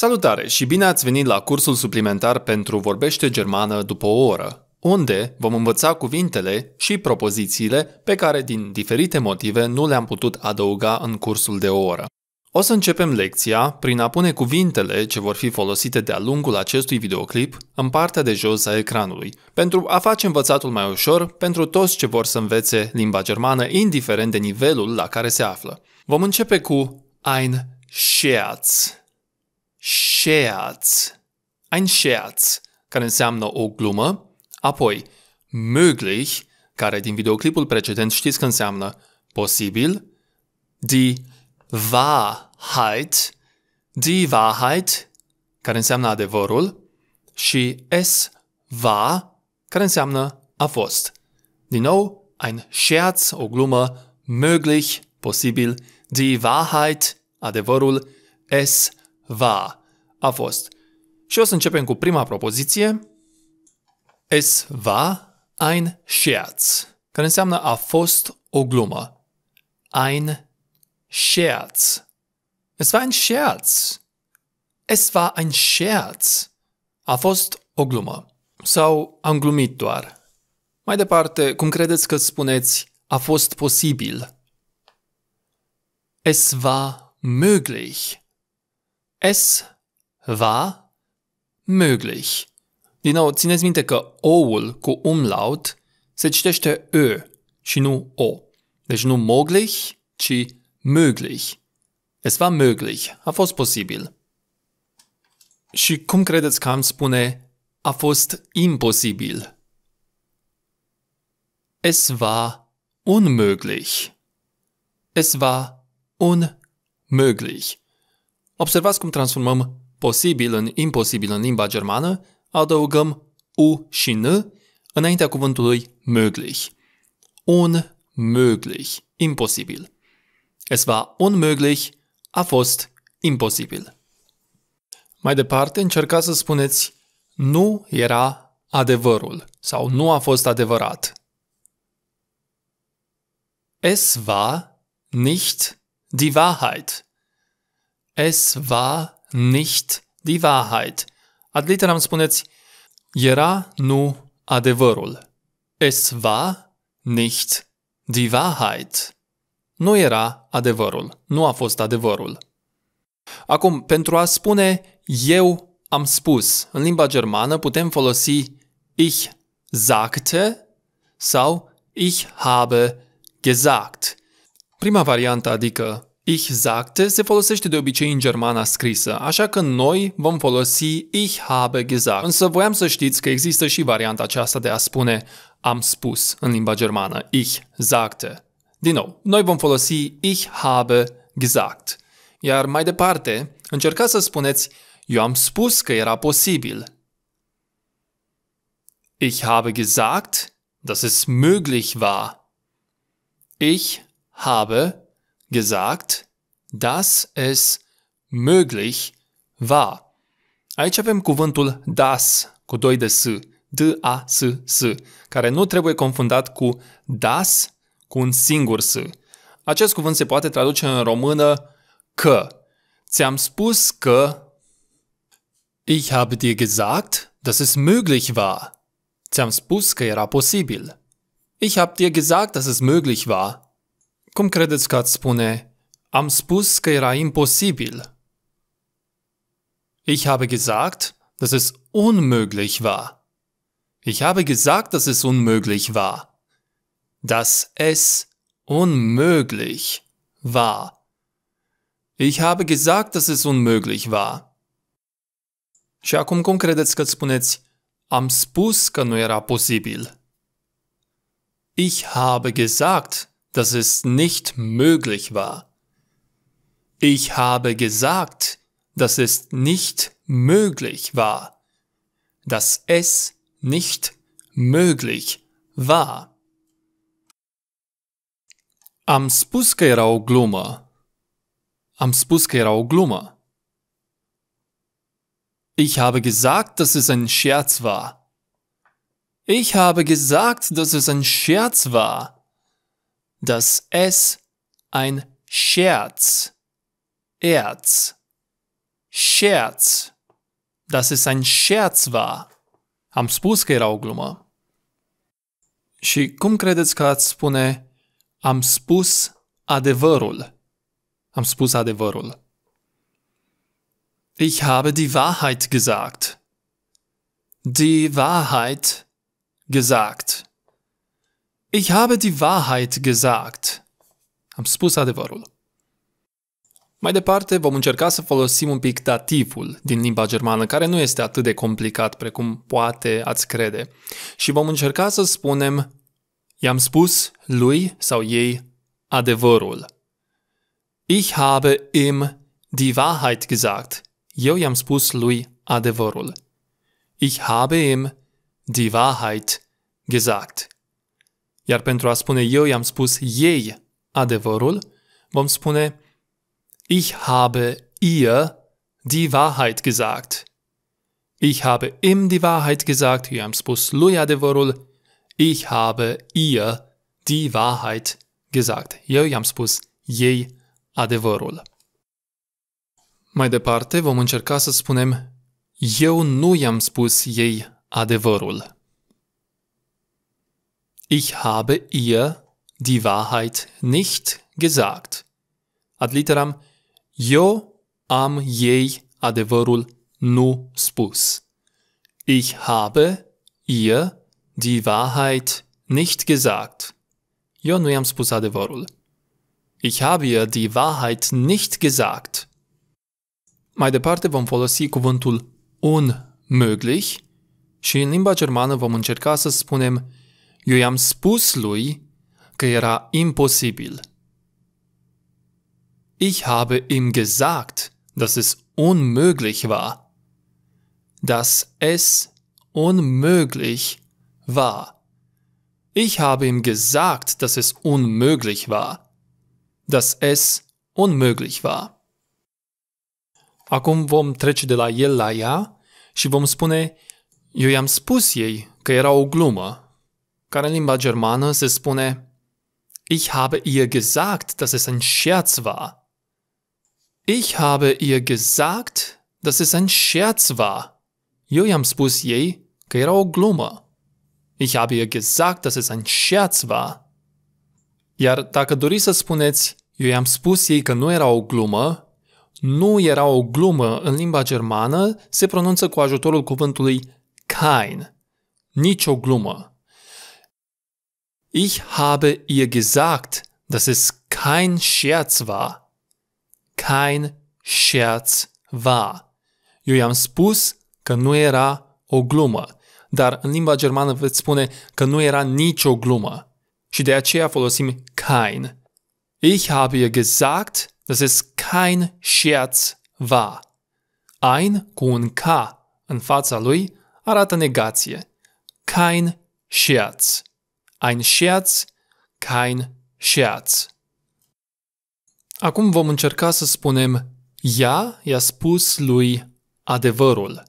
Salutare și bine ați venit la cursul suplimentar pentru Vorbește Germană după o oră, unde vom învăța cuvintele și propozițiile pe care din diferite motive nu le-am putut adăuga în cursul de o oră. O să începem lecția prin a pune cuvintele ce vor fi folosite de-a lungul acestui videoclip în partea de jos a ecranului, pentru a face învățatul mai ușor pentru toți ce vor să învețe limba germană, indiferent de nivelul la care se află. Vom începe cu ein Scherz. Scherz. Ein Scherz, care înseamnă o glumă. Apoi, möglich, care din videoclipul precedent știți că înseamnă posibil. Die Wahrheit. Die Wahrheit, care înseamnă adevărul. Și es war, care înseamnă a fost. Din nou, ein Scherz, o glumă, möglich, posibil, die Wahrheit, adevărul, es war a fost. Și o să începem cu prima propoziție. Es war ein Scherz, care înseamnă a fost o glumă. Ein Scherz. Es war ein Scherz. Es war ein Scherz. A fost o glumă. Sau am glumit doar. Mai departe, cum credeți că spuneți a fost posibil? Es war möglich. Es va möglich. Din nou, țineți minte că oul cu umlaut se citește ö și nu o. Deci nu möglich, ci möglich. Es war möglich. A fost posibil. Și cum credeți că am spune a fost imposibil? Es war unmöglich. Es war unmöglich. Observați cum transformăm posibil în imposibil în limba germană, adăugăm U și N înaintea cuvântului möglich. Un möglich, imposibil. Es war unmöglich, a fost imposibil. Mai departe, încercați să spuneți nu era adevărul sau nu a fost adevărat. Es war nicht die Wahrheit. Es war nicht die Wahrheit. literam spuneți, era nu adevărul. Es war nicht die Wahrheit. Nu era adevărul, nu a fost adevărul. Acum, pentru a spune eu am spus, în limba germană putem folosi ich sagte sau ich habe gesagt. Prima variantă, adică Ich sagte se folosește de obicei în germana scrisă, așa că noi vom folosi ich habe gesagt. Însă voiam să știți că există și varianta aceasta de a spune am spus în limba germană, ich sagte. Din nou, noi vom folosi ich habe gesagt. Iar mai departe, încercați să spuneți eu am spus că era posibil. Ich habe gesagt, dass es möglich war. Ich habe gesagt, dass es möglich war. Aici avem cuvântul das cu doi de s, d a s s, care nu trebuie confundat cu das cu un singur s. Acest cuvânt se poate traduce în română că. Ți-am spus că Ich habe dir gesagt, dass es möglich war. Ți-am spus că era posibil. Ich habe dir gesagt, dass es möglich war. Cum credeți că ați spune, am spus că era imposibil? Ich habe gesagt, dass es unmöglich war. Ich habe gesagt, dass es unmöglich war. Dass es unmöglich war. Ich habe gesagt, dass es unmöglich war. Și acum cum credeți că spuneți am spus că nu era posibil? Ich habe gesagt, dass es nicht möglich war. Ich habe gesagt, dass es nicht möglich war. Dass es nicht möglich war. Am Spuskerau că Am Spuskerau că Ich habe gesagt, dass es ein Scherz war. Ich habe gesagt, dass es ein Scherz war. Das S ein Scherz. Erz. Scherz. Dass es ein Scherz war. Am spus că era o glumă. Și cum credeți că ați spune am spus adevărul? Am spus adevărul. Ich habe die Wahrheit gesagt. Die Wahrheit gesagt. Ich habe die Wahrheit gesagt. Am spus adevărul. Mai departe, vom încerca să folosim un pic dativul din limba germană, care nu este atât de complicat precum poate ați crede. Și vom încerca să spunem i-am spus lui sau ei adevărul. Ich habe ihm die Wahrheit gesagt. Eu i-am spus lui adevărul. Ich habe ihm die Wahrheit gesagt. Iar pentru a spune eu i-am spus ei adevărul, vom spune Ich habe ihr die Wahrheit gesagt. Ich habe ihm die Wahrheit gesagt, eu i-am spus lui adevărul. Ich habe ihr die Wahrheit gesagt. Eu i-am spus ei adevărul. Mai departe vom încerca să spunem eu nu i-am spus ei adevărul. Ich habe ihr die Wahrheit nicht gesagt. Ad literam, eu am ei adevărul nu spus. Ich habe ihr die Wahrheit nicht gesagt. Eu nu i-am spus adevărul. Ich habe ihr die Wahrheit nicht gesagt. Mai departe vom folosi cuvântul unmöglich și în limba germană vom încerca să spunem eu i-am spus lui că era imposibil. Ich habe ihm gesagt, dass es unmöglich war. Dass es unmöglich war. Ich habe ihm gesagt, dass es unmöglich war. Dass es unmöglich war. Acum vom trece de la el la ea și vom spune Eu i-am spus ei că era o glumă, care în limba germană se spune Ich habe ihr gesagt, dass es ein Scherz war. Ich habe ihr gesagt, dass es ein Scherz war. Eu i-am spus ei că era o glumă. Ich habe ihr gesagt, dass es ein Scherz war. Iar dacă doriți să spuneți, eu i-am spus ei că nu era o glumă, nu era o glumă în limba germană se pronunță cu ajutorul cuvântului kein. Nici o glumă. Ich habe ihr gesagt, dass es kein Scherz war. Kein Scherz war. Eu i-am spus că nu era o glumă, dar în limba germană veți spune că nu era nicio glumă. Și de aceea folosim kein. Ich habe ihr gesagt, dass es kein Scherz war. Ein cu un K în fața lui arată negație. Kein Scherz. Ein Scherz, kein Scherz. Acum vom încerca să spunem Ea i-a spus lui adevărul.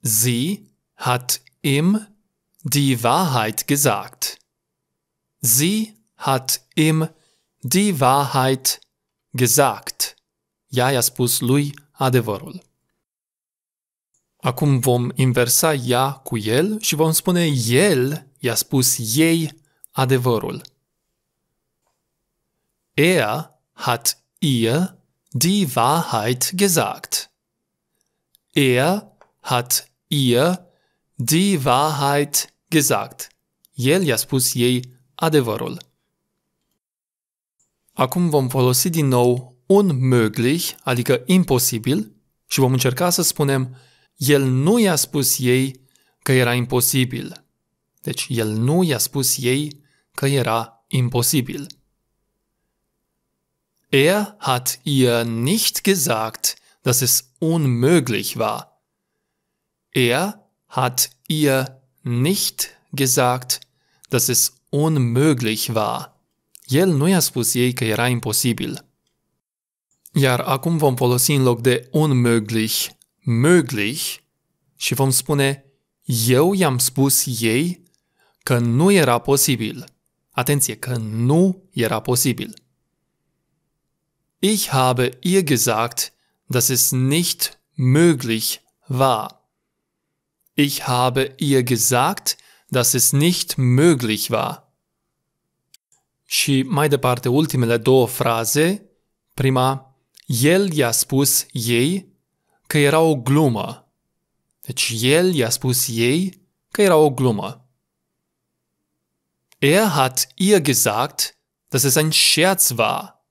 Sie hat ihm die Wahrheit gesagt. Sie hat ihm die Wahrheit gesagt. Ea i-a spus lui adevărul. Acum vom inversa ea cu el și vom spune el i-a spus ei adevărul. Er hat ihr die Wahrheit gesagt. Er hat ihr die Wahrheit gesagt. El i-a spus ei adevărul. Acum vom folosi din nou un möglich, adică imposibil, și vom încerca să spunem El nu i-a spus ei că era imposibil. Deci el nu i-a spus ei că era imposibil. Er hat ihr nicht gesagt, dass es unmöglich war. Er hat ihr nicht gesagt, dass es unmöglich war. El nu i-a spus ei că era imposibil. Iar acum vom folosi în loc de unmöglich möglich și vom spune eu i-am spus ei că nu era posibil. Atenție, că nu era posibil. Ich habe ihr gesagt, dass es nicht möglich war. Ich habe ihr gesagt, dass es nicht möglich war. Și mai departe ultimele două fraze, prima, el i-a spus ei că era o glumă. Deci el i-a spus ei că era o glumă. Er hat ihr gesagt, dass es ein Scherz war.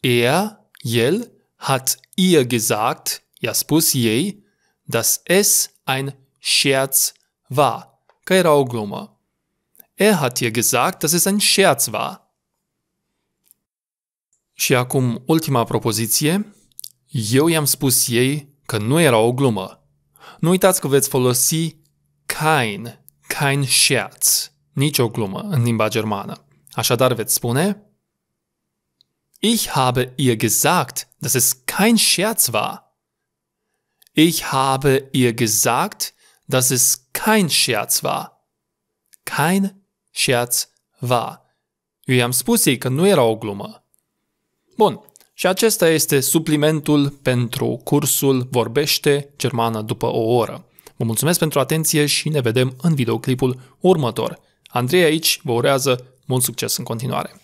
Er, el, hat ihr gesagt, i-a dass es ein Scherz war. Că era Er hat ihr gesagt, dass es ein Scherz war. Și ultima propoziție. Eu i-am spus ei că nu era o glumă. Nu uitați că veți folosi kein, kein Scherz, nicio glumă în limba germană. Așadar veți spune Ich habe ihr gesagt, dass es kein Scherz war. Ich habe ihr gesagt, dass es kein Scherz war. Kein Scherz war. Eu i-am spus ei că nu era o glumă. Bun, și acesta este suplimentul pentru cursul Vorbește germană după o oră. Vă mulțumesc pentru atenție și ne vedem în videoclipul următor. Andrei aici vă urează mult succes în continuare!